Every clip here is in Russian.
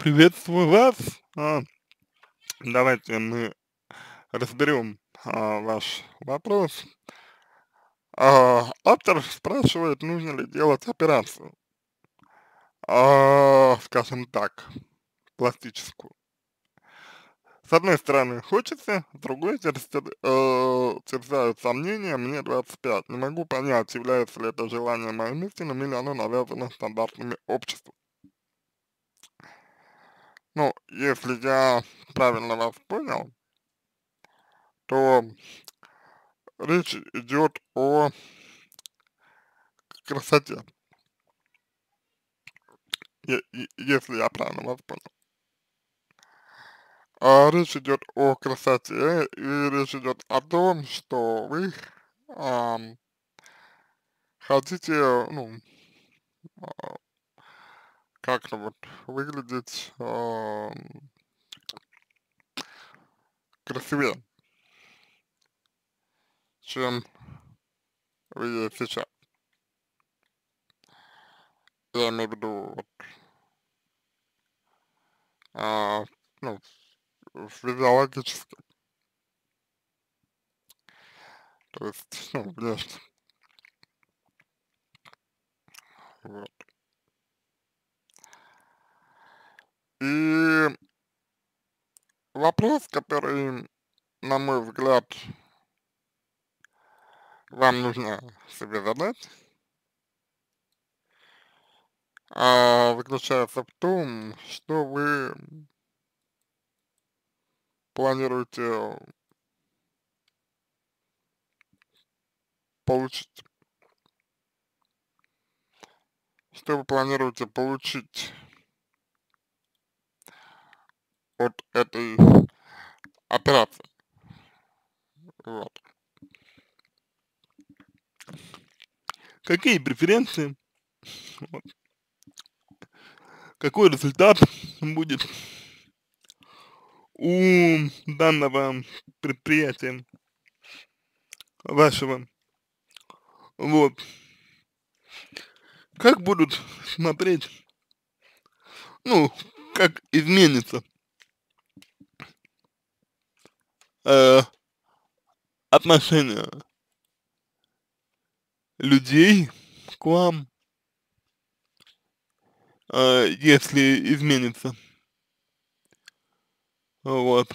Приветствую вас. А, давайте мы разберем а, ваш вопрос. А, автор спрашивает, нужно ли делать операцию, скажем так, пластическую. С одной стороны хочется, с другой э, терзают сомнения, мне 25. Не могу понять, является ли это желание моим истинным или оно навязано стандартными обществом. Ну, если я правильно вас понял, то речь идет о красоте. если я правильно вас понял. А, речь идет о красоте, и речь идет о том, что вы а, хотите, ну, а, как вот выглядеть э, красивее, чем вы сейчас. Я имею в виду вот, а, ну, физиологически. То есть, ну, внешне. Вот. И вопрос, который, на мой взгляд, вам нужно себе задать, а, заключается в том, что вы планируете получить, что вы планируете получить от этой операции. Вот. Какие преференции? Вот. Какой результат будет у данного предприятия вашего? Вот. Как будут смотреть, ну, как изменится э, отношение людей к вам, э, если изменится. Вот.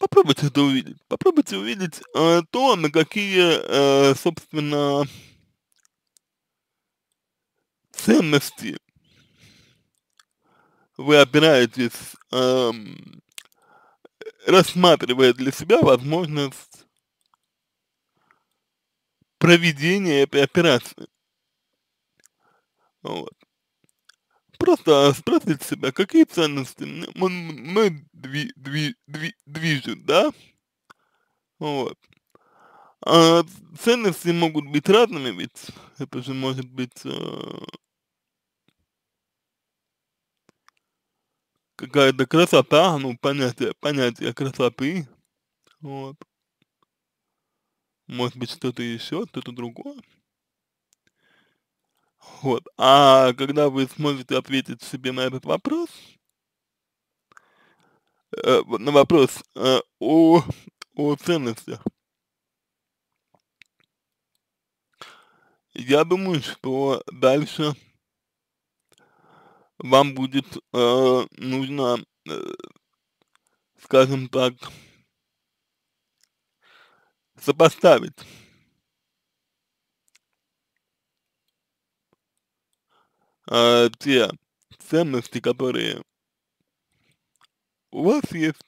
Попробуйте это увидеть. Попробуйте увидеть э, то, на какие, э, собственно, ценности вы опираетесь, эм, рассматривая для себя возможность проведения этой операции. Вот. Просто спросить себя, какие ценности мы дви, дви, дви, движет, да? Вот. А ценности могут быть разными, ведь это же может быть э, какая-то красота, ну, понятие, понятие красоты, вот. Может быть, что-то еще, что-то другое. Вот. А когда вы сможете ответить себе на этот вопрос, э, на вопрос э, о, о ценностях, я думаю, что дальше вам будет э, нужно, э, скажем так, сопоставить. Э, те ценности, которые у вас есть,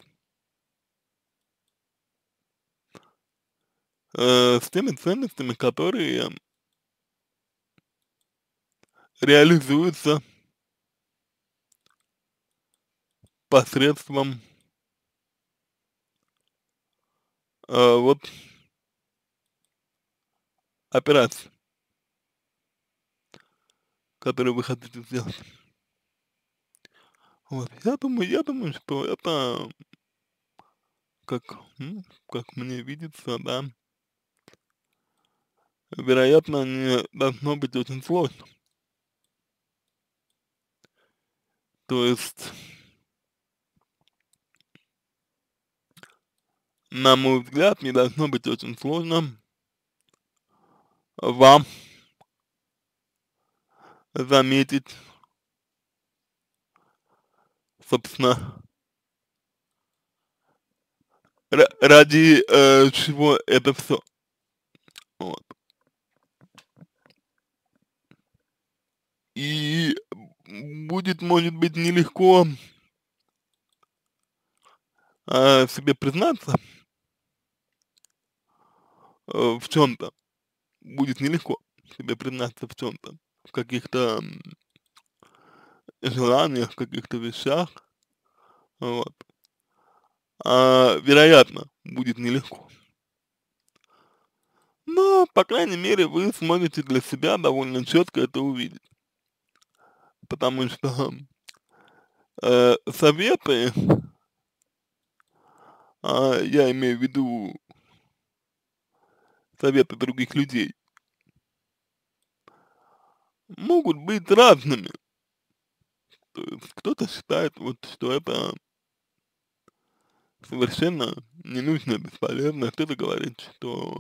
э, с теми ценностями, которые реализуются посредством э, вот операций, которые вы хотите сделать. Вот, я думаю, я думаю, что это, как, ну, как мне видится, да, вероятно, не должно быть очень сложно. То есть, на мой взгляд, не должно быть очень сложно вам заметить, собственно, ради э, чего это все. Вот. И будет, может быть, нелегко э, себе признаться, Э, в чем-то. Будет нелегко себе признаться в чем-то, в каких-то желаниях, в каких-то вещах, вот. А, вероятно, будет нелегко. Но, по крайней мере, вы сможете для себя довольно четко это увидеть. Потому что э, советы, э, я имею в виду советы других людей могут быть разными. кто-то считает, вот, что это совершенно не нужно, бесполезно, а кто-то говорит, что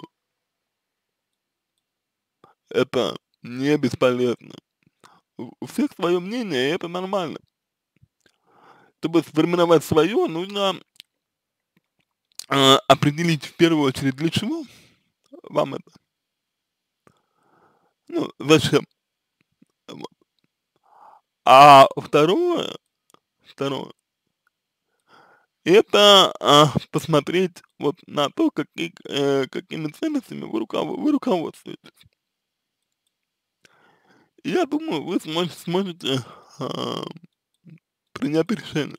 это не бесполезно. У всех свое мнение, и это нормально. Чтобы сформировать свое, нужно э, определить в первую очередь для чего вам это. Ну, зачем? Вот. А второе, второе, это а, посмотреть вот на то, какие, э, какими ценностями вы, руков, вы руководствуетесь. Я думаю, вы сможете, сможете а, принять решение.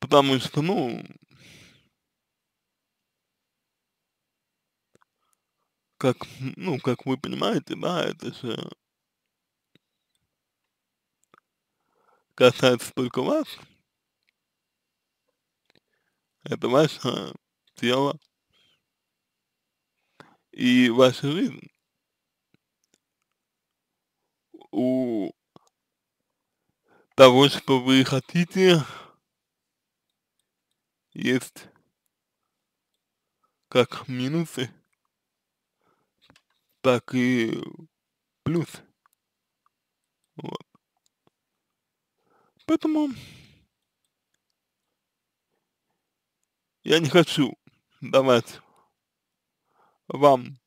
Потому что, ну, как, ну, как вы понимаете, да, это же касается только вас. Это ваше тело и ваша жизнь. У того, что вы хотите, есть как минусы, так и плюс. Вот. Поэтому я не хочу давать вам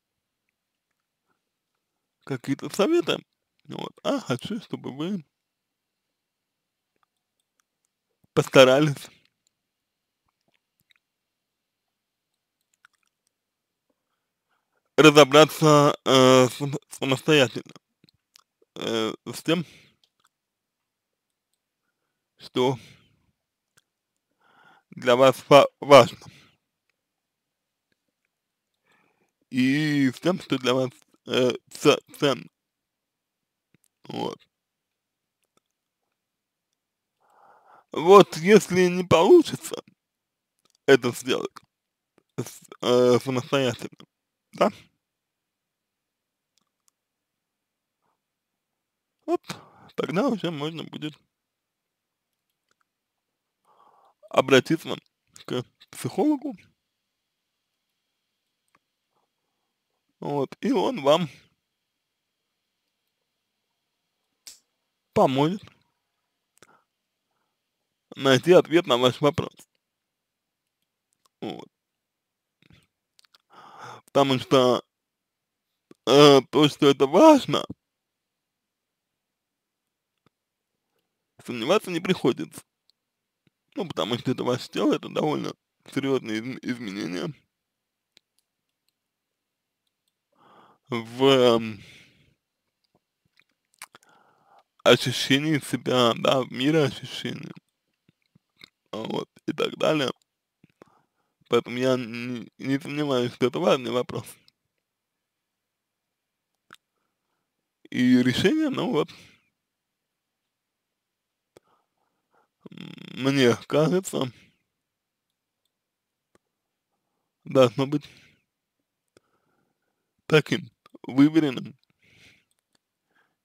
какие-то советы, вот, а хочу, чтобы вы постарались разобраться э, самостоятельно э, с тем, что для вас важно. И с тем, что для вас э, ценно. Вот. Вот если не получится это сделать э, самостоятельно, да? Вот, тогда уже можно будет обратиться к психологу. Вот, и он вам поможет найти ответ на ваш вопрос. Вот потому что э, то, что это важно, сомневаться не приходится. Ну, потому что это ваше тело, это довольно серьезные из изменения в э, ощущении себя, да, в мире ощущения, вот, и так далее. Поэтому я не, не сомневаюсь, что это важный вопрос. И решение, ну вот, мне кажется, должно быть таким выверенным,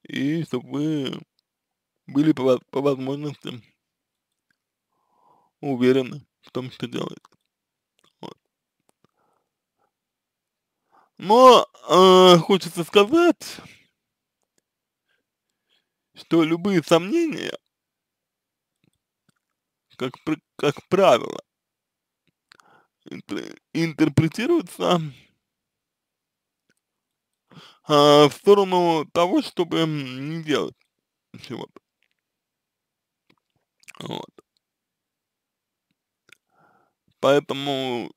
и чтобы вы были по, по возможности уверены в том, что делаете. Но э, хочется сказать, что любые сомнения, как, как правило, интерпретируются э, в сторону того, чтобы не делать чего-то. Вот. Поэтому,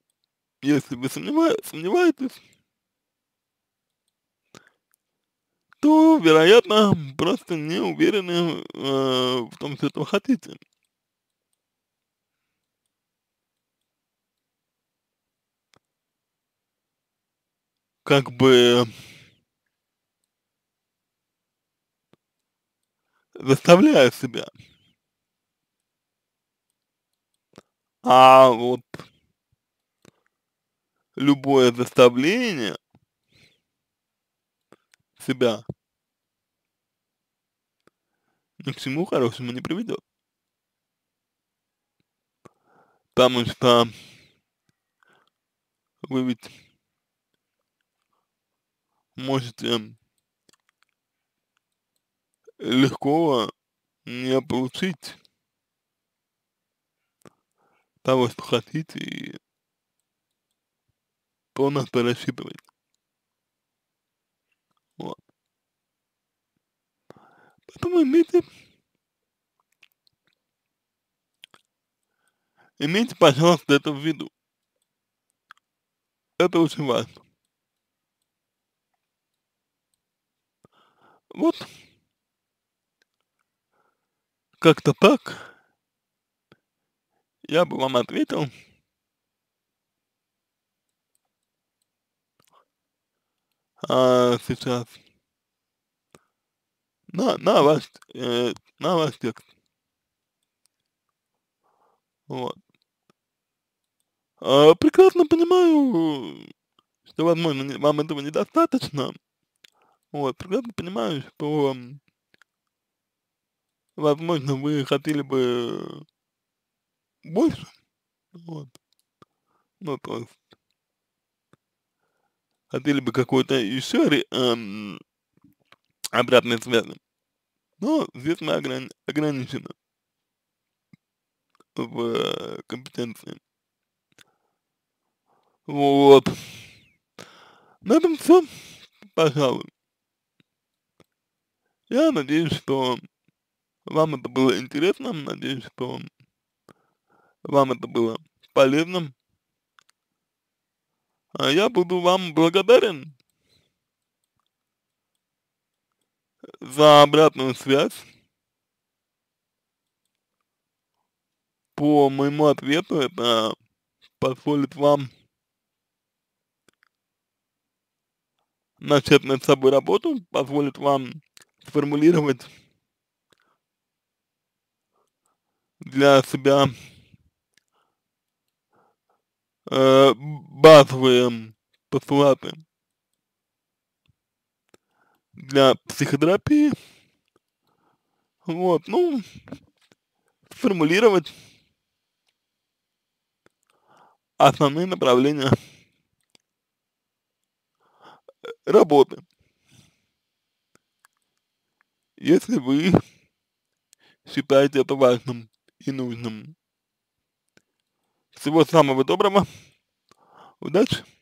если вы сомневаетесь, то, вероятно, просто не уверены э, в том, что этого хотите. Как бы заставляя себя. А вот любое заставление себя. Ни ну, к чему хорошему не приведет. Потому что вы ведь можете легко не получить того, что хотите, и то, на что рассчитываете. Вот. Поэтому имейте, имейте, пожалуйста, это в виду. Это очень важно. Вот. Как-то так. Я бы вам ответил. а, сейчас на, на ваш, э, на ваш текст. Вот. А, прекрасно понимаю, что, возможно, вам этого недостаточно. Вот, прекрасно понимаю, что, возможно, вы хотели бы больше. Вот. Ну, то есть, хотели бы какой-то еще эм, обратной связи. Но здесь мы ограни ограничены в э, компетенции. Вот. На этом все, пожалуй. Я надеюсь, что вам это было интересно, надеюсь, что вам это было полезным. А я буду вам благодарен за обратную связь по моему ответу. Это позволит вам начать над собой работу, позволит вам сформулировать для себя э, базовые постулаты для психотерапии. Вот, ну, сформулировать основные направления работы. Если вы считаете это важным и нужным. Всего самого доброго. Удачи.